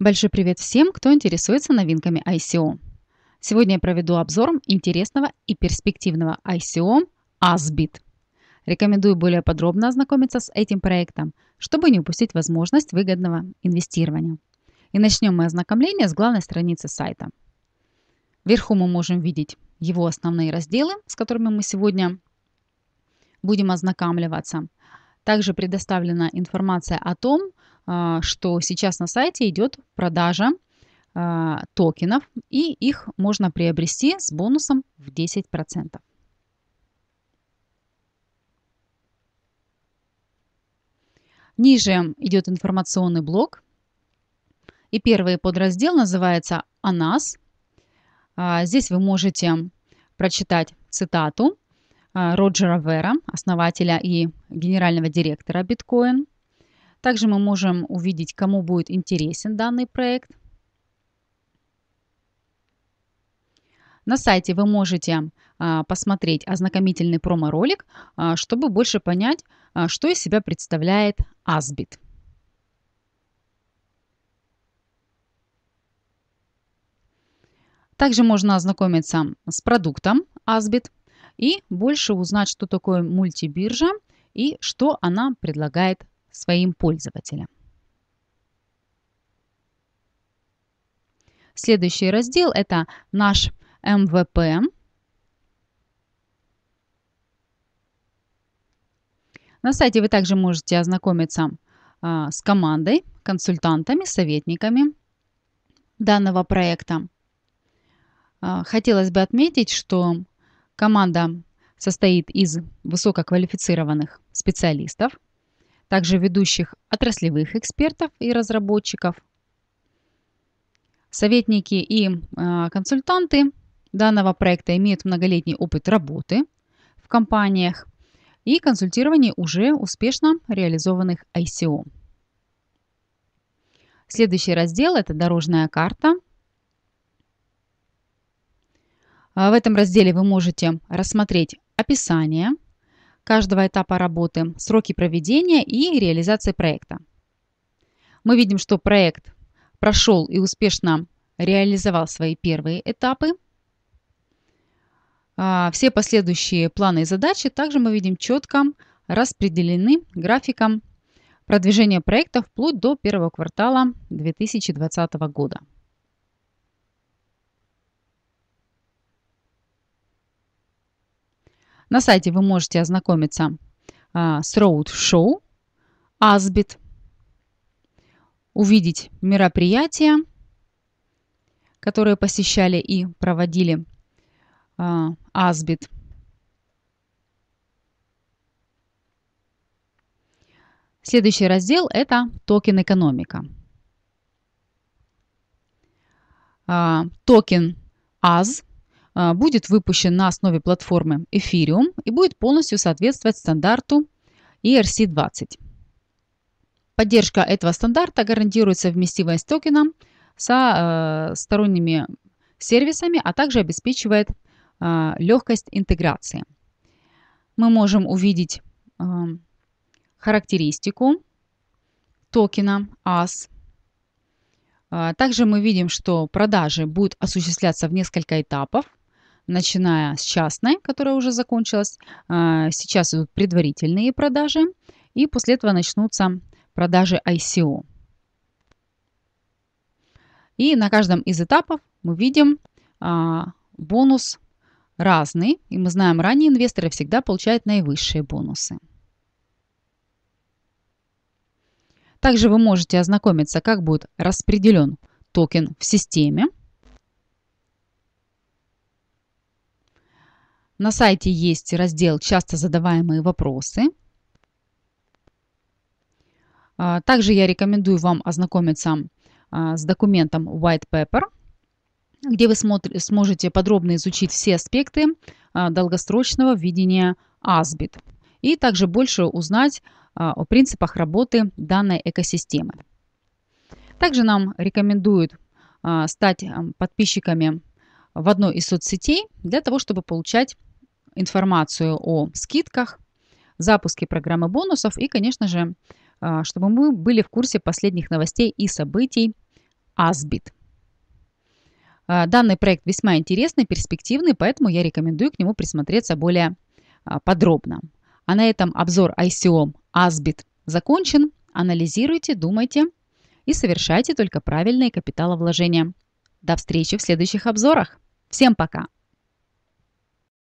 Большой привет всем, кто интересуется новинками ICO. Сегодня я проведу обзор интересного и перспективного ICO ASBIT. Рекомендую более подробно ознакомиться с этим проектом, чтобы не упустить возможность выгодного инвестирования. И начнем мы ознакомление с главной страницы сайта. Вверху мы можем видеть его основные разделы, с которыми мы сегодня будем ознакомливаться. Также предоставлена информация о том, а, что сейчас на сайте идет продажа а, токенов, и их можно приобрести с бонусом в 10%. Ниже идет информационный блок. И первый подраздел называется «О нас». А, здесь вы можете прочитать цитату Роджера Вера, основателя и генерального директора биткоин – также мы можем увидеть, кому будет интересен данный проект. На сайте вы можете а, посмотреть ознакомительный промо-ролик, а, чтобы больше понять, а, что из себя представляет Азбит. Также можно ознакомиться с продуктом Азбит и больше узнать, что такое мультибиржа и что она предлагает своим пользователям. Следующий раздел – это наш МВП. На сайте вы также можете ознакомиться а, с командой, консультантами, советниками данного проекта. А, хотелось бы отметить, что команда состоит из высококвалифицированных специалистов – также ведущих отраслевых экспертов и разработчиков. Советники и э, консультанты данного проекта имеют многолетний опыт работы в компаниях и консультирование уже успешно реализованных ICO. Следующий раздел – это дорожная карта. А в этом разделе вы можете рассмотреть описание – каждого этапа работы, сроки проведения и реализации проекта. Мы видим, что проект прошел и успешно реализовал свои первые этапы. А, все последующие планы и задачи также мы видим четко распределены графиком продвижения проекта вплоть до первого квартала 2020 года. На сайте вы можете ознакомиться а, с Road Show, Asbit, увидеть мероприятия, которые посещали и проводили а, Asbit. Следующий раздел – это токен экономика. А, токен AS а, будет выпущен на основе платформы Ethereum и будет полностью соответствовать стандарту ERC-20. Поддержка этого стандарта гарантируется совместимость токена со э, сторонними сервисами, а также обеспечивает э, легкость интеграции. Мы можем увидеть э, характеристику токена AS. Э, также мы видим, что продажи будут осуществляться в несколько этапов начиная с частной, которая уже закончилась. А, сейчас идут предварительные продажи, и после этого начнутся продажи ICO. И на каждом из этапов мы видим а, бонус разный, и мы знаем, ранее инвесторы всегда получают наивысшие бонусы. Также вы можете ознакомиться, как будет распределен токен в системе – На сайте есть раздел «Часто задаваемые вопросы». А, также я рекомендую вам ознакомиться а, с документом White Paper, где вы сможете подробно изучить все аспекты а, долгосрочного видения АСБИТ и также больше узнать о принципах работы данной экосистемы. Также нам рекомендуют стать подписчиками в одной из соцсетей для того, чтобы получать информацию о скидках, запуске программы бонусов и, конечно же, а, чтобы мы были в курсе последних новостей и событий Асбит. А, данный проект весьма интересный, перспективный, поэтому я рекомендую к нему присмотреться более а, подробно. А на этом обзор ICO Asbit закончен. Анализируйте, думайте и совершайте только правильные капиталовложения. До встречи в следующих обзорах. Всем пока!